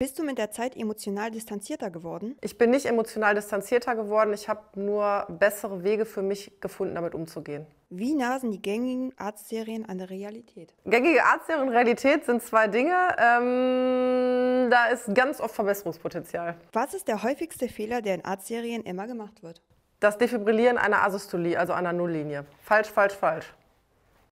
Bist du mit der Zeit emotional distanzierter geworden? Ich bin nicht emotional distanzierter geworden. Ich habe nur bessere Wege für mich gefunden, damit umzugehen. Wie nah sind die gängigen Arztserien an der Realität? Gängige Arztserien und Realität sind zwei Dinge. Ähm, da ist ganz oft Verbesserungspotenzial. Was ist der häufigste Fehler, der in Arztserien immer gemacht wird? Das Defibrillieren einer Asystolie, also einer Nulllinie. Falsch, falsch, falsch.